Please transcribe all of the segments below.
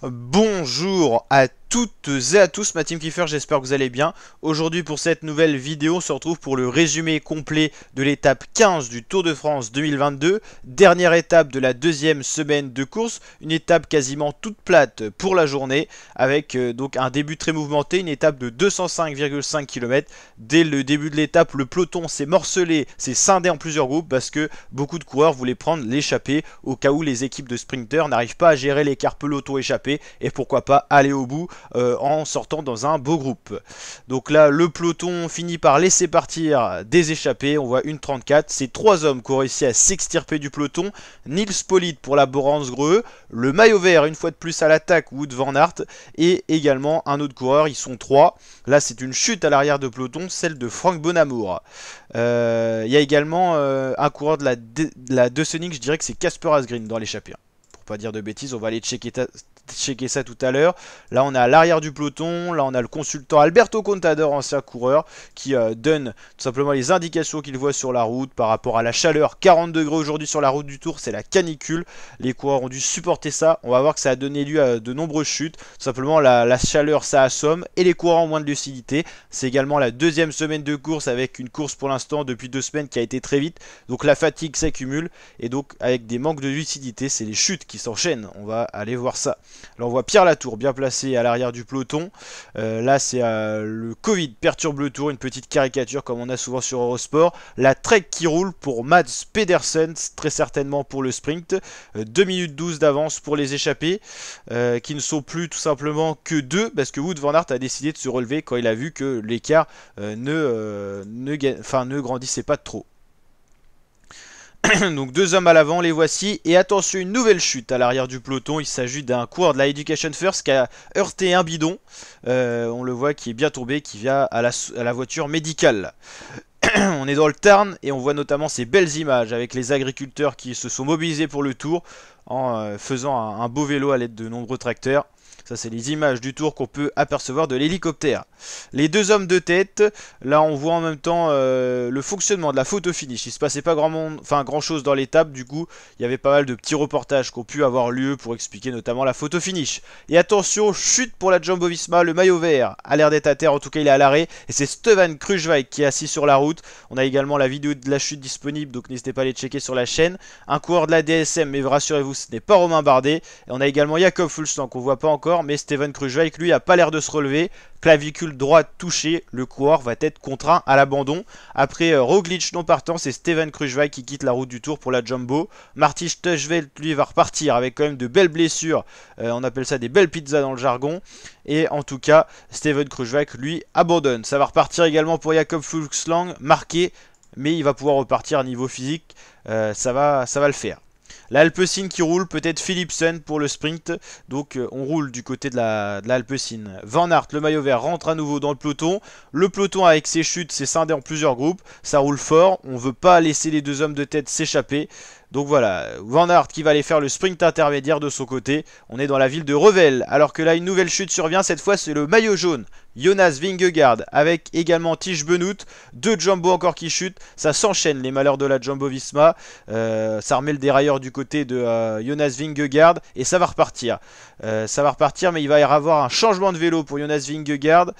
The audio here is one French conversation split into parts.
Bonjour à toutes et à tous ma team Kiefer, j'espère que vous allez bien. Aujourd'hui pour cette nouvelle vidéo, on se retrouve pour le résumé complet de l'étape 15 du Tour de France 2022. Dernière étape de la deuxième semaine de course, une étape quasiment toute plate pour la journée, avec euh, donc un début très mouvementé, une étape de 205,5 km. Dès le début de l'étape, le peloton s'est morcelé, s'est scindé en plusieurs groupes parce que beaucoup de coureurs voulaient prendre l'échappée au cas où les équipes de sprinters n'arrivent pas à gérer l'écart peloton échappées et pourquoi pas aller au bout. Euh, en sortant dans un beau groupe. Donc là, le peloton finit par laisser partir des échappés. On voit une 34. C'est trois hommes qui ont réussi à s'extirper du peloton. nils Polite pour la Borance Greux, le maillot vert une fois de plus à l'attaque, Wood Van art et également un autre coureur. Ils sont trois. Là, c'est une chute à l'arrière de peloton, celle de Frank Bonamour. Euh, il y a également euh, un coureur de la, de, de je dirais que c'est Casper Asgreen dans l'échappée pas dire de bêtises, on va aller checker, checker ça tout à l'heure. Là on a l'arrière du peloton, là on a le consultant Alberto Contador, ancien coureur, qui euh, donne tout simplement les indications qu'il voit sur la route par rapport à la chaleur. 40 degrés aujourd'hui sur la route du tour, c'est la canicule. Les coureurs ont dû supporter ça. On va voir que ça a donné lieu à de nombreuses chutes. Tout simplement la, la chaleur ça assomme et les coureurs ont moins de lucidité. C'est également la deuxième semaine de course avec une course pour l'instant depuis deux semaines qui a été très vite. Donc la fatigue s'accumule et donc avec des manques de lucidité, c'est les chutes qui s'enchaîne, On va aller voir ça. Là, on voit Pierre Latour, bien placé à l'arrière du peloton. Euh, là, c'est euh, le Covid perturbe le tour, une petite caricature comme on a souvent sur Eurosport. La Trek qui roule pour Mads Pedersen, très certainement pour le sprint. 2 euh, minutes 12 d'avance pour les échappés, qui ne sont plus tout simplement que deux, parce que Wood Van Aert a décidé de se relever quand il a vu que l'écart ne grandissait pas trop. Donc deux hommes à l'avant, les voici. Et attention, une nouvelle chute à l'arrière du peloton. Il s'agit d'un coureur de la Education First qui a heurté un bidon. Euh, on le voit qui est bien tombé, qui vient à la, voiture médicale. on est dans le Tarn et on voit notamment ces belles images avec les agriculteurs qui se sont mobilisés pour le tour en euh, faisant un beau vélo à l'aide de nombreux tracteurs. Ça, c'est les images du tour qu'on peut apercevoir de l'hélicoptère. Les deux hommes de tête, là, on voit en même temps euh, le fonctionnement de la photo finish. Il se passait pas grand, monde, enfin, grand chose dans l'étape, du coup, il y avait pas mal de petits reportages qui ont pu avoir lieu pour expliquer notamment la photo finish. Et attention, chute pour la Jumbo Visma, le maillot vert a l'air d'être à terre, en tout cas, il est à l'arrêt. Et c'est Steven Krujvik qui est assis sur la route. On a également la vidéo de la chute disponible, donc n'hésitez pas à les checker sur la chaîne. Un coureur de la DSM, mais rassurez-vous, ce n'est pas Romain Bardet. Et on a également Jacob Fulsang qu'on voit pas encore mais Steven Krujvik, lui, a pas l'air de se relever. Clavicule droite touchée, le coureur va être contraint à l'abandon. Après euh, Roglic non partant, c'est Steven Krujvik qui quitte la route du tour pour la jumbo. Marty Stejveld, lui, va repartir avec quand même de belles blessures. Euh, on appelle ça des belles pizzas dans le jargon. Et en tout cas, Steven Krujvik, lui, abandonne. Ça va repartir également pour Jakob Fuchslang, marqué, mais il va pouvoir repartir à niveau physique. Euh, ça, va, ça va le faire. L'Alpecin qui roule, peut-être Philipson pour le sprint. Donc euh, on roule du côté de la, Van Hart, le maillot vert, rentre à nouveau dans le peloton. Le peloton avec ses chutes, s'est scindé en plusieurs groupes. Ça roule fort. On ne veut pas laisser les deux hommes de tête s'échapper. Donc voilà, Van Hart qui va aller faire le sprint intermédiaire de son côté. On est dans la ville de Revel, alors que là une nouvelle chute survient, cette fois c'est le maillot jaune. Jonas Vingegaard avec également Tige Benoot, deux Jumbo encore qui chutent, ça s'enchaîne les malheurs de la Jumbo Visma, euh, ça remet le dérailleur du côté de euh, Jonas Vingegaard et ça va repartir. Euh, ça va repartir mais il va y avoir un changement de vélo pour Jonas Vingegaard,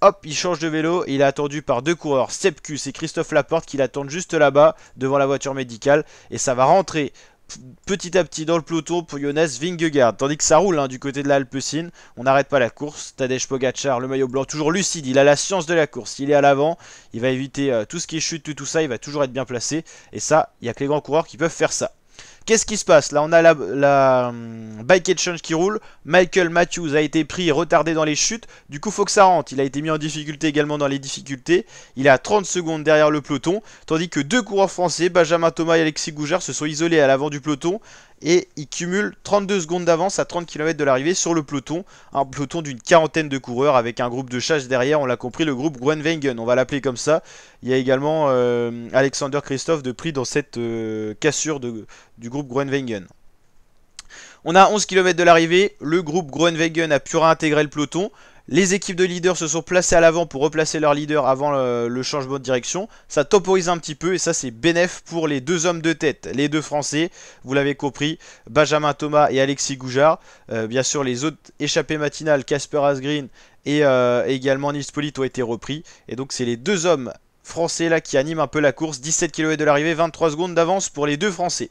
hop il change de vélo il est attendu par deux coureurs, Sepkus et Christophe Laporte qui l'attendent juste là-bas devant la voiture médicale et ça va rentrer petit à petit dans le peloton pour Jonas Vingegaard. Tandis que ça roule hein, du côté de la On n'arrête pas la course. Tadej Pogacar, le maillot blanc, toujours lucide. Il a la science de la course. Il est à l'avant. Il va éviter euh, tout ce qui est chute, tout, tout ça. Il va toujours être bien placé. Et ça, il n'y a que les grands coureurs qui peuvent faire ça. Qu'est-ce qui se passe Là, on a la, la hum, bike exchange qui roule. Michael Matthews a été pris retardé dans les chutes. Du coup, faut que ça rentre. Il a été mis en difficulté également dans les difficultés. Il est à 30 secondes derrière le peloton. Tandis que deux coureurs français, Benjamin Thomas et Alexis Gougère, se sont isolés à l'avant du peloton. Et ils cumulent 32 secondes d'avance à 30 km de l'arrivée sur le peloton. Un peloton d'une quarantaine de coureurs avec un groupe de chasse derrière. On l'a compris, le groupe Wengen. On va l'appeler comme ça. Il y a également euh, Alexander Christophe de prix dans cette euh, cassure de, du groupe Groenwegen. On a 11 km de l'arrivée, le groupe Groenwegen a pu réintégrer le peloton. Les équipes de leaders se sont placées à l'avant pour replacer leur leader avant le, changement de direction. Ça temporise un petit peu et ça c'est bénéf pour les deux hommes de tête, les deux Français, vous l'avez compris, Benjamin Thomas et Alexis Goujard. Euh, bien sûr les autres échappés matinales, Casper Asgreen et euh, également Nils Polite ont été repris. Et donc c'est les deux hommes français là qui animent un peu la course. 17 km de l'arrivée, 23 secondes d'avance pour les deux Français.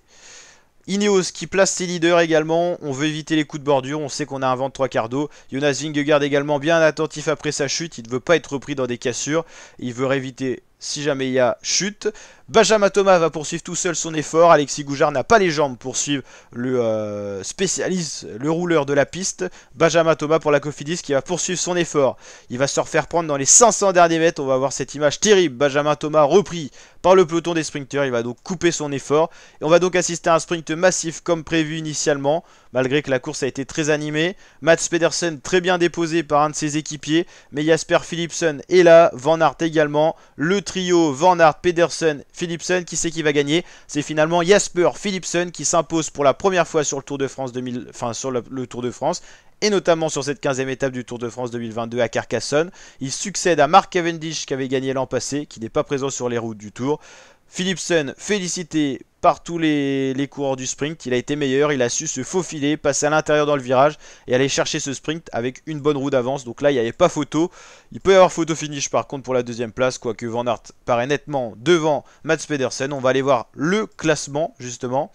Ineos qui place ses leaders également, on veut éviter les coups de bordure, on sait qu'on a un vent de 3 quarts d'eau. Jonas Vingegaard également bien attentif après sa chute, il ne veut pas être repris dans des cassures, il veut éviter si jamais il y a chute. Benjamin Thomas va poursuivre tout seul son effort. Alexis Goujard n'a pas les jambes pour suivre le euh, spécialiste, le rouleur de la piste. Benjamin Thomas pour la Cofidis qui va poursuivre son effort. Il va se refaire prendre dans les 500 derniers mètres. On va voir cette image terrible. Benjamin Thomas repris par le peloton des sprinteurs. Il va donc couper son effort. Et on va donc assister à un sprint massif comme prévu initialement, malgré que la course a été très animée. Mats Pedersen très bien déposé par un de ses équipiers, mais Jasper Philipsen est là, Van Aert également. Le trio Van Aert, Pedersen, Philipson, qui c'est qui va gagner C'est finalement Jasper Philipson qui s'impose pour la première fois sur le Tour de France 2000, enfin sur le, Tour de France et notamment sur cette 15e étape du Tour de France 2022 à Carcassonne. Il succède à Mark Cavendish qui avait gagné l'an passé, qui n'est pas présent sur les routes du Tour. Philipson, félicité par tous les, les, coureurs du sprint. Il a été meilleur, il a su se faufiler, passer à l'intérieur dans le virage et aller chercher ce sprint avec une bonne roue d'avance. Donc là, il n'y avait pas photo. Il peut y avoir photo finish par contre pour la deuxième place, quoique Van Aert paraît nettement devant Mats Pedersen. On va aller voir le classement justement.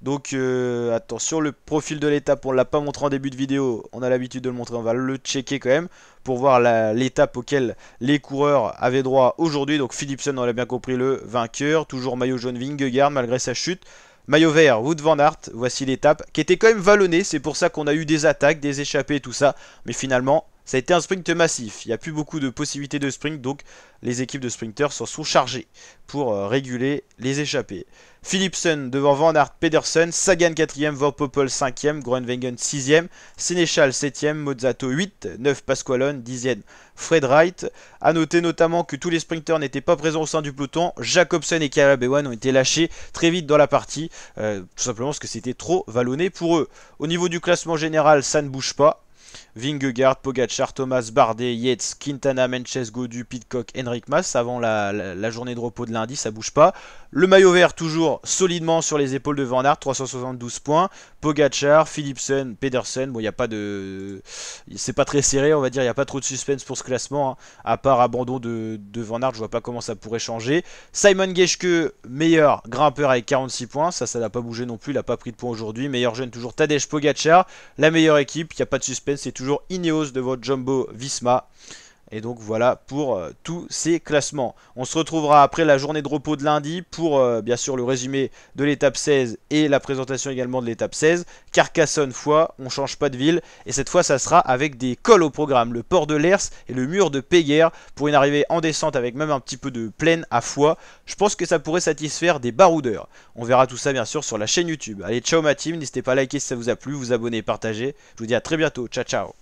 Donc euh, attention, le profil de l'étape, on ne l'a pas montré en début de vidéo, on a l'habitude de le montrer, on va le checker quand même pour voir l'étape auquel les coureurs avaient droit aujourd'hui. Donc Philipson, on l'a bien compris, le vainqueur. Toujours maillot jaune Vingegaard malgré sa chute. Maillot vert, Wood Van Aert, voici l'étape qui était quand même vallonnée, c'est pour ça qu'on a eu des attaques, des échappées, tout ça. Mais finalement, ça a été un sprint massif. Il n'y a plus beaucoup de possibilités de sprint, donc les équipes de sprinters s'en sont chargées pour euh, réguler les échappées. Philipson devant Van Aert, Pedersen, Sagan 4ème, Poppel 5ème, Groenwegen 6ème, Sénéchal 7ème, Mozzato 8, 9 Pasqualone 10ème, Fred Wright. A noter notamment que tous les sprinters n'étaient pas présents au sein du peloton. Jacobsen et Caleb ont été lâchés très vite dans la partie, euh, tout simplement parce que c'était trop vallonné pour eux. Au niveau du classement général, ça ne bouge pas. Vingegaard, Pogachar, Thomas, Bardet, Yates, Quintana, Menches, Godu, Pitcock, Henrik Mas. Avant la, journée de repos de lundi, ça bouge pas. Le maillot vert toujours solidement sur les épaules de Van Aert, 372 points. Pogachar, Philipsen, Pedersen. Bon, il n'y a pas de, c'est pas très serré, on va dire. Il n'y a pas trop de suspense pour ce classement. Hein, à part abandon de, de, Van Aert, je vois pas comment ça pourrait changer. Simon Geschke, meilleur grimpeur avec 46 points. Ça, ça n'a pas bougé non plus. Il n'a pas pris de points aujourd'hui. Meilleur jeune toujours Tadej Pogachar. La meilleure équipe. Il n'y a pas de suspense c'est toujours Ineos de votre jumbo Visma. Et donc voilà pour euh, tous ces classements. On se retrouvera après la journée de repos de lundi pour euh, bien sûr le résumé de l'étape 16 et la présentation également de l'étape 16. Carcassonne fois, on change pas de ville et cette fois ça sera avec des cols au programme, le port de l'Ers et le mur de Péguerre pour une arrivée en descente avec même un petit peu de plaine à foie. Je pense que ça pourrait satisfaire des baroudeurs. On verra tout ça bien sûr sur la chaîne YouTube. Allez, ciao ma team, n'hésitez pas à liker si ça vous a plu, vous abonner, partager. Je vous dis à très bientôt, ciao ciao.